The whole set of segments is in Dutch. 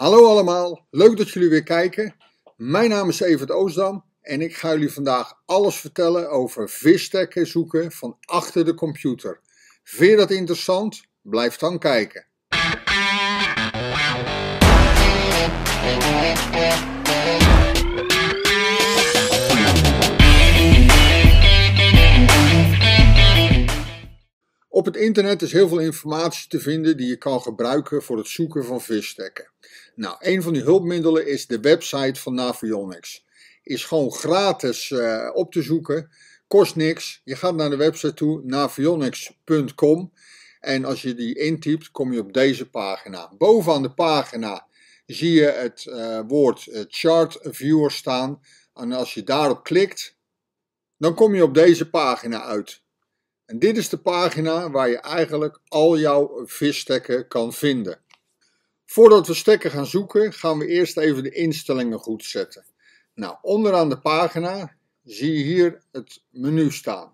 Hallo allemaal, leuk dat jullie weer kijken. Mijn naam is Evert Oosdam en ik ga jullie vandaag alles vertellen over visstekken zoeken van achter de computer. Vind je dat interessant? Blijf dan kijken. Op het internet is heel veel informatie te vinden die je kan gebruiken voor het zoeken van visstekken. Nou, een van die hulpmiddelen is de website van Navionics. Is gewoon gratis eh, op te zoeken, kost niks. Je gaat naar de website toe, navionics.com. En als je die intypt, kom je op deze pagina. Bovenaan de pagina zie je het eh, woord eh, Chart Viewer staan. En als je daarop klikt, dan kom je op deze pagina uit. En dit is de pagina waar je eigenlijk al jouw visstekken kan vinden. Voordat we stekken gaan zoeken, gaan we eerst even de instellingen goed zetten. Nou, onderaan de pagina zie je hier het menu staan.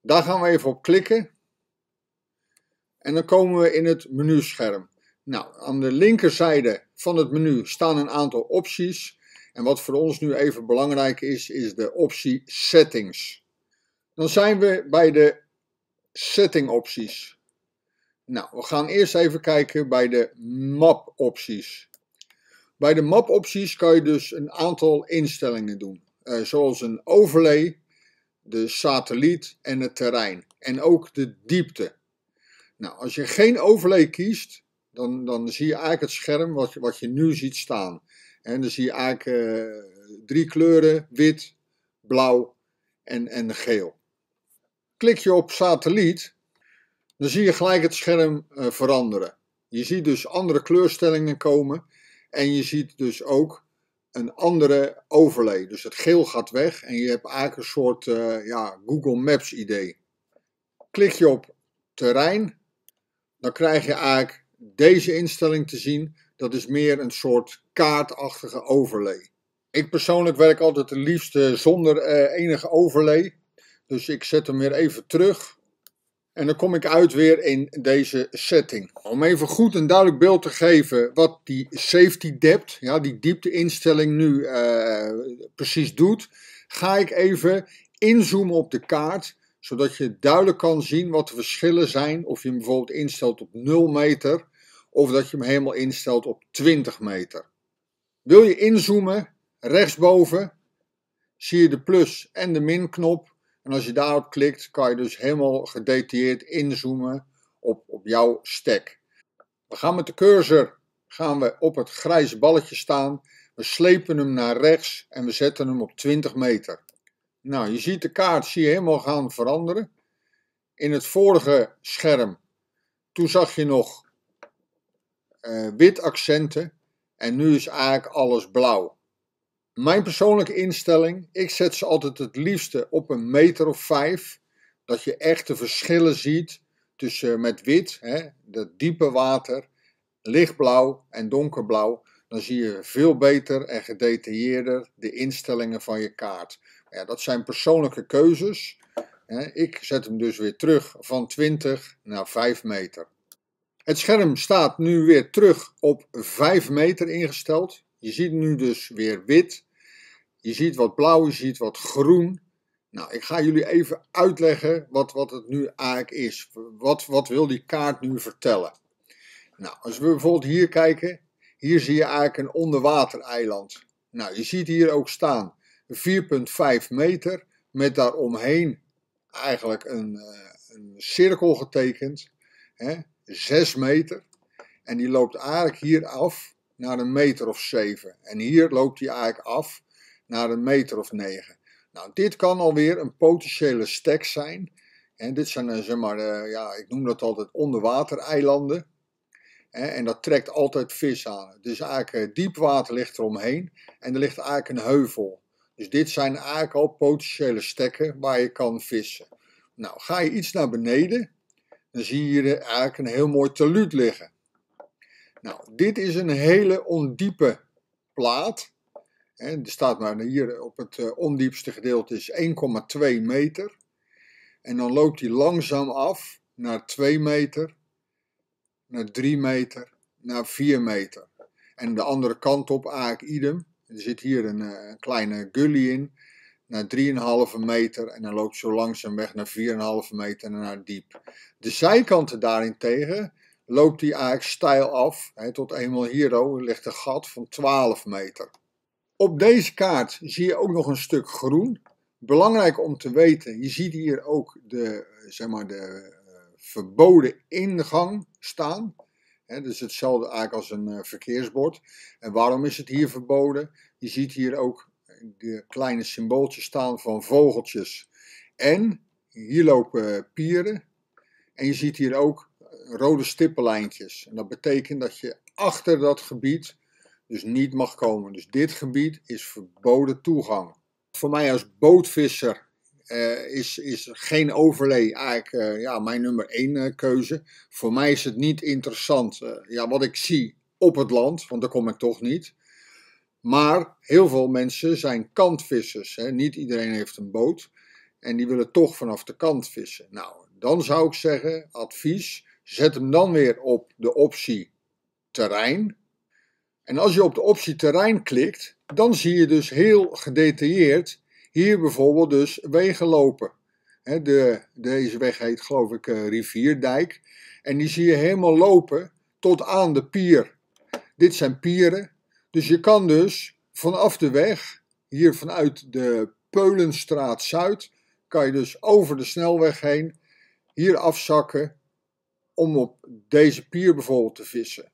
Daar gaan we even op klikken. En dan komen we in het menuscherm. Nou, aan de linkerzijde van het menu staan een aantal opties. En wat voor ons nu even belangrijk is, is de optie Settings. Dan zijn we bij de setting opties. Nou, we gaan eerst even kijken bij de map opties. Bij de map opties kan je dus een aantal instellingen doen. Eh, zoals een overlay, de satelliet en het terrein. En ook de diepte. Nou, als je geen overlay kiest, dan, dan zie je eigenlijk het scherm wat, wat je nu ziet staan. En dan zie je eigenlijk eh, drie kleuren, wit, blauw en, en geel. Klik je op satelliet, dan zie je gelijk het scherm eh, veranderen. Je ziet dus andere kleurstellingen komen en je ziet dus ook een andere overlay. Dus het geel gaat weg en je hebt eigenlijk een soort eh, ja, Google Maps idee. Klik je op terrein, dan krijg je eigenlijk deze instelling te zien. Dat is meer een soort kaartachtige overlay. Ik persoonlijk werk altijd het liefst eh, zonder uh, enige overlay. Dus ik zet hem weer even terug. En dan kom ik uit weer in deze setting. Om even goed een duidelijk beeld te geven wat die safety depth, ja, die diepteinstelling nu eh, precies doet, ga ik even inzoomen op de kaart, zodat je duidelijk kan zien wat de verschillen zijn. Of je hem bijvoorbeeld instelt op 0 meter, of dat je hem helemaal instelt op 20 meter. Wil je inzoomen, rechtsboven zie je de plus en de min knop en als je daarop klikt, kan je dus helemaal gedetailleerd inzoomen op, op jouw stek. We gaan met de cursor gaan we op het grijze balletje staan. We slepen hem naar rechts en we zetten hem op 20 meter. Nou, je ziet de kaart zie je helemaal gaan veranderen. In het vorige scherm, toen zag je nog eh, wit accenten en nu is eigenlijk alles blauw. Mijn persoonlijke instelling, ik zet ze altijd het liefste op een meter of vijf. Dat je echt de verschillen ziet tussen eh, met wit, hè, dat diepe water, lichtblauw en donkerblauw. Dan zie je veel beter en gedetailleerder de instellingen van je kaart. Ja, dat zijn persoonlijke keuzes. Ik zet hem dus weer terug van 20 naar 5 meter. Het scherm staat nu weer terug op 5 meter ingesteld. Je ziet nu dus weer wit. Je ziet wat blauw, je ziet wat groen. Nou, ik ga jullie even uitleggen wat, wat het nu eigenlijk is. Wat, wat wil die kaart nu vertellen? Nou, als we bijvoorbeeld hier kijken, hier zie je eigenlijk een onderwatereiland. Nou, je ziet hier ook staan 4,5 meter met daaromheen eigenlijk een, eh, een cirkel getekend, hè, 6 meter. En die loopt eigenlijk hier af naar een meter of zeven. En hier loopt hij eigenlijk af naar een meter of negen. Nou, dit kan alweer een potentiële stek zijn. En dit zijn, eh, zeg maar, eh, ja, ik noem dat altijd onderwatereilanden. En dat trekt altijd vis aan. Dus eigenlijk eh, diep water ligt eromheen, en er ligt eigenlijk een heuvel. Dus dit zijn eigenlijk al potentiële stekken waar je kan vissen. Nou, ga je iets naar beneden, dan zie je hier eigenlijk een heel mooi taluut liggen. Nou, dit is een hele ondiepe plaat. En er staat maar hier op het eh, ondiepste gedeelte is 1,2 meter. En dan loopt hij langzaam af naar 2 meter, naar 3 meter, naar 4 meter. En de andere kant op, aak idem. Er zit hier een, eh, kleine gully in, naar 3,5 meter. En dan loopt zo langzaam weg naar 4,5 meter en naar diep. De zijkanten daarentegen loopt die eigenlijk stijl af tot eenmaal hier ligt een gat van 12 meter. Op deze kaart zie je ook nog een stuk groen. Belangrijk om te weten, je ziet hier ook de, zeg maar, de eh, verboden ingang staan. He, dus hetzelfde eigenlijk als een eh, verkeersbord. En waarom is het hier verboden? Je ziet hier ook de kleine symbooltjes staan van vogeltjes. En hier lopen pieren. En je ziet hier ook rode stippenlijntjes. En dat betekent dat je achter dat gebied dus niet mag komen. Dus dit gebied is verboden toegang. Voor mij als bootvisser eh, is, is geen overlay eigenlijk eh, ja, mijn nummer één eh, keuze. Voor mij is het niet interessant ja, wat ik zie op het land, want daar kom ik toch niet. Maar heel veel mensen zijn kantvissers. Hè. Niet iedereen heeft een boot. En die willen toch vanaf de kant vissen. Nou, dan zou ik zeggen, advies, Zet hem dan weer op de optie terrein. En als je op de optie terrein klikt, dan zie je dus heel gedetailleerd hier bijvoorbeeld dus wegen lopen. de, deze weg heet geloof ik eh, Rivierdijk. En die zie je helemaal lopen tot aan de pier. Dit zijn pieren. Dus je kan dus vanaf de weg, hier vanuit de Peulenstraat Zuid, kan je dus over de snelweg heen, hier afzakken om op deze pier bijvoorbeeld te vissen.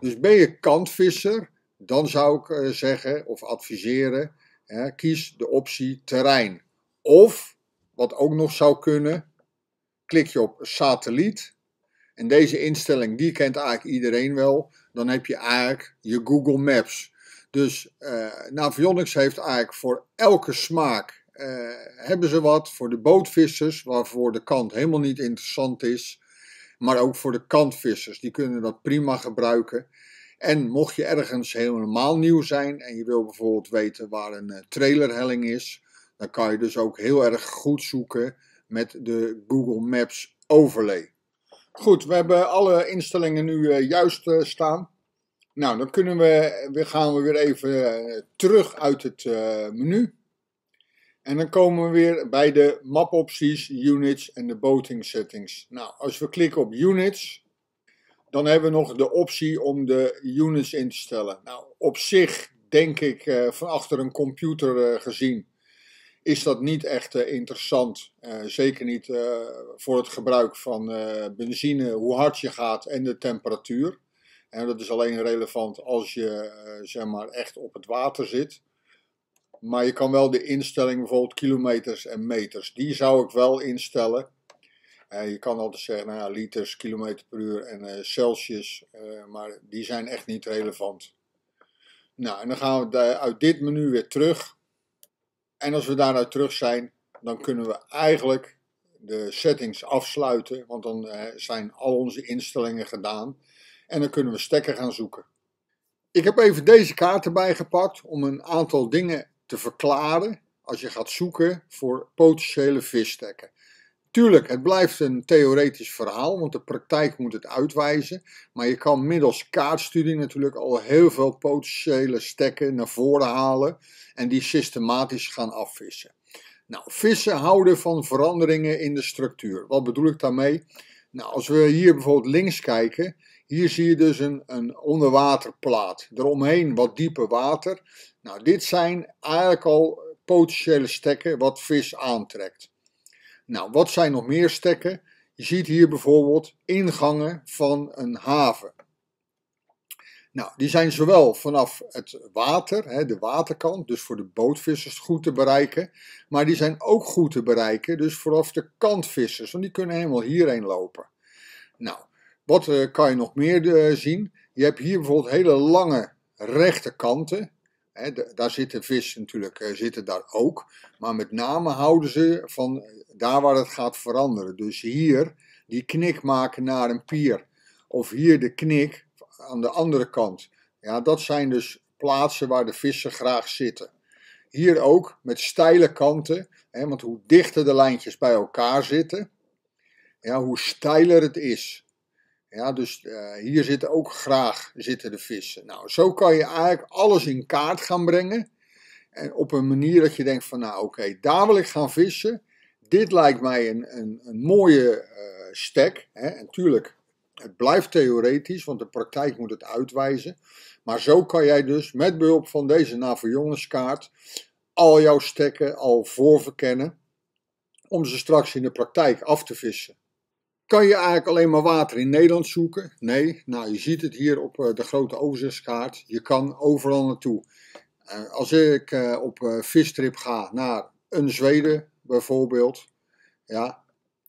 Dus ben je kantvisser, dan zou ik eh, zeggen of adviseren: hè, kies de optie terrein. Of, wat ook nog zou kunnen, klik je op satelliet. En deze instelling, die kent eigenlijk iedereen wel. Dan heb je eigenlijk je Google Maps. Dus uh, Navionics heeft eigenlijk voor elke smaak eh, hebben ze wat. Voor de bootvissers, waarvoor de kant helemaal niet interessant is maar ook voor de kantvissers. Die kunnen dat prima gebruiken. En mocht je ergens helemaal nieuw zijn en je wil bijvoorbeeld weten waar een eh, trailerhelling is, dan kan je dus ook heel erg goed zoeken met de Google Maps overlay. Goed, we hebben alle instellingen nu eh, juist eh, staan. Nou, dan kunnen we, gaan we weer even terug uit het menu. En dan komen we weer bij de mapopties, units en de boating settings. Nou, als we klikken op units, dan hebben we nog de optie om de units in te stellen. Nou, op zich denk ik uh, van achter een computer eh, gezien is dat niet echt eh, interessant. zeker niet voor het gebruik van benzine, hoe hard je gaat en de temperatuur. En dat is alleen relevant als je zeg maar echt op het water zit. Maar je kan wel de instelling bijvoorbeeld kilometers en meters, die zou ik wel instellen. En je kan altijd zeggen, nou liters, kilometer per uur en eh, Celsius, eh, maar die zijn echt niet relevant. Nou, en dan gaan we uit dit menu weer terug. En als we daaruit terug zijn, dan kunnen we eigenlijk de settings afsluiten, want dan eh, zijn al onze instellingen gedaan. En dan kunnen we stekker gaan zoeken. Ik heb even deze kaart erbij gepakt om een aantal dingen te verklaren als je gaat zoeken voor potentiële visstekken. Tuurlijk, het blijft een theoretisch verhaal, want de praktijk moet het uitwijzen. Maar je kan middels kaartstudie natuurlijk al heel veel potentiële stekken naar voren halen en die systematisch gaan afvissen. Nou, vissen houden van veranderingen in de structuur. Wat bedoel ik daarmee? Nou, als we hier bijvoorbeeld links kijken, hier zie je dus een, een onderwaterplaat. Eromheen wat dieper water nou, dit zijn eigenlijk al potentiële stekken wat vis aantrekt. Nou, wat zijn nog meer stekken? Je ziet hier bijvoorbeeld ingangen van een haven. Nou, die zijn zowel vanaf het water, hè, de waterkant, dus voor de bootvissers goed te bereiken, maar die zijn ook goed te bereiken, dus vanaf de kantvissers, want die kunnen helemaal hierheen lopen. Nou, wat eh, kan je nog meer eh, zien? Je hebt hier bijvoorbeeld hele lange rechte kanten, daar zitten vis natuurlijk eh, zitten daar ook. Maar met name houden ze van eh, daar waar het gaat veranderen. Dus hier die knik maken naar een pier. Of hier de knik aan de andere kant. Ja, dat zijn dus plaatsen waar de vissen graag zitten. Hier ook met steile kanten. want hoe dichter de lijntjes bij elkaar zitten, ja, hoe steiler het is. Ja, dus eh, hier zitten ook graag zitten de vissen. Nou, zo kan je eigenlijk alles in kaart gaan brengen. En op een manier dat je denkt van nou oké, daar wil ik gaan vissen. Dit lijkt mij een, een, een mooie eh, stek. Hè. En tuurlijk, het blijft theoretisch, want de praktijk moet het uitwijzen. Maar zo kan jij dus met behulp van deze navajongenskaart al jouw stekken al voorverkennen om ze straks in de praktijk af te vissen. Kan je eigenlijk alleen maar water in Nederland zoeken? Nee, nou je ziet het hier op eh, de grote overzichtskaart. Je kan overal naartoe. Eh, als ik eh, op vistrip ga naar een Zweden bijvoorbeeld, ja,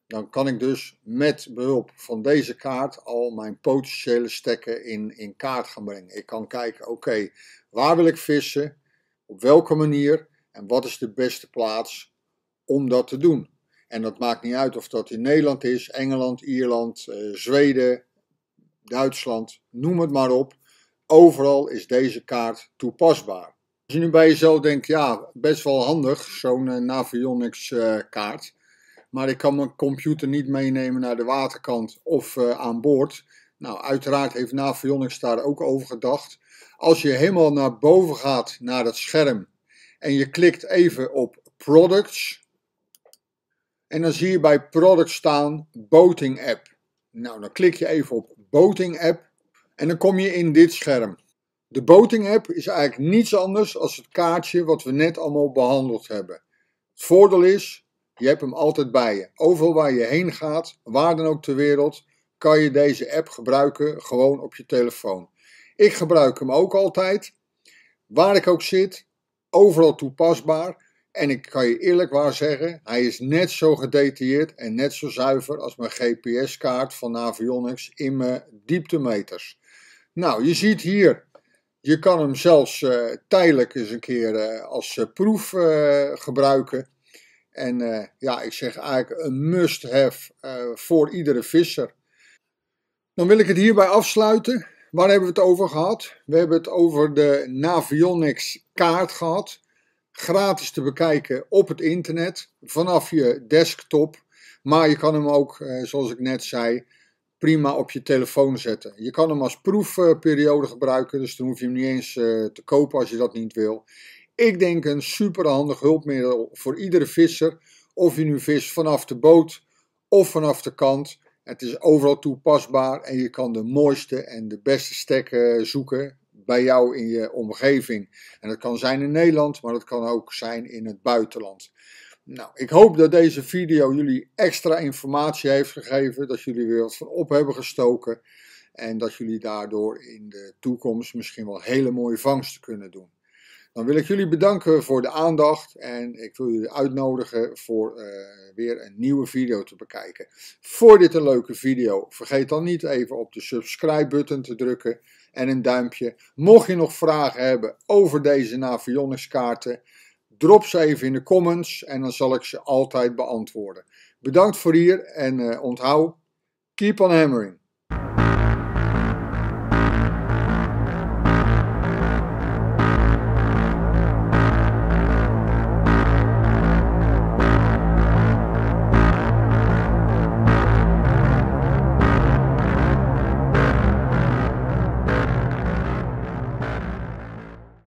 dan kan ik dus met behulp van deze kaart al mijn potentiële stekken in, in kaart gaan brengen. Ik kan kijken, oké, waar wil ik vissen, op welke manier en wat is de beste plaats om dat te doen. En dat maakt niet uit of dat in Nederland is, Engeland, Ierland, eh, Zweden, Duitsland, noem het maar op. Overal is deze kaart toepasbaar. Als je nu bij jezelf denkt, ja, best wel handig, zo'n eh, Navionics eh, kaart. Maar ik kan mijn computer niet meenemen naar de waterkant of eh, aan boord. Nou, uiteraard heeft Navionics daar ook over gedacht. Als je helemaal naar boven gaat, naar het scherm, en je klikt even op Products, en dan zie je bij product staan Boating App. Nou, dan klik je even op Boating App en dan kom je in dit scherm. De Boating App is eigenlijk niets anders dan het kaartje wat we net allemaal behandeld hebben. Het voordeel is, je hebt hem altijd bij je. Overal waar je heen gaat, waar dan ook ter wereld, kan je deze app gebruiken gewoon op je telefoon. Ik gebruik hem ook altijd. Waar ik ook zit, overal toepasbaar. En ik kan je eerlijk waar zeggen, hij is net zo gedetailleerd en net zo zuiver als mijn GPS-kaart van Navionics in mijn dieptemeters. Nou, je ziet hier, je kan hem zelfs eh, tijdelijk eens een keer eh, als eh, proef gebruiken. En ja, ik zeg eigenlijk een must-have voor iedere visser. Dan wil ik het hierbij afsluiten. Waar hebben we het over gehad? We hebben het over de Navionics kaart gehad gratis te bekijken op het internet vanaf je desktop. Maar je kan hem ook, eh, zoals ik net zei, prima op je telefoon zetten. Je kan hem als proefperiode gebruiken, dus dan hoef je hem niet eens eh, te kopen als je dat niet wil. Ik denk een superhandig hulpmiddel voor iedere visser. Of je nu vis vanaf de boot of vanaf de kant. Het is overal toepasbaar en je kan de mooiste en de beste stekken zoeken bij jou in je omgeving. En dat kan zijn in Nederland, maar dat kan ook zijn in het buitenland. Nou, ik hoop dat deze video jullie extra informatie heeft gegeven, dat jullie weer wat van op hebben gestoken en dat jullie daardoor in de toekomst misschien wel hele mooie vangsten kunnen doen. Dan wil ik jullie bedanken voor de aandacht en ik wil jullie uitnodigen voor eh, weer een nieuwe video te bekijken. Voor dit een leuke video, vergeet dan niet even op de subscribe button te drukken en een duimpje. Mocht je nog vragen hebben over deze Navionics-kaarten, drop ze even in de comments en dan zal ik ze altijd beantwoorden. Bedankt voor hier en uh, onthoud, keep on hammering.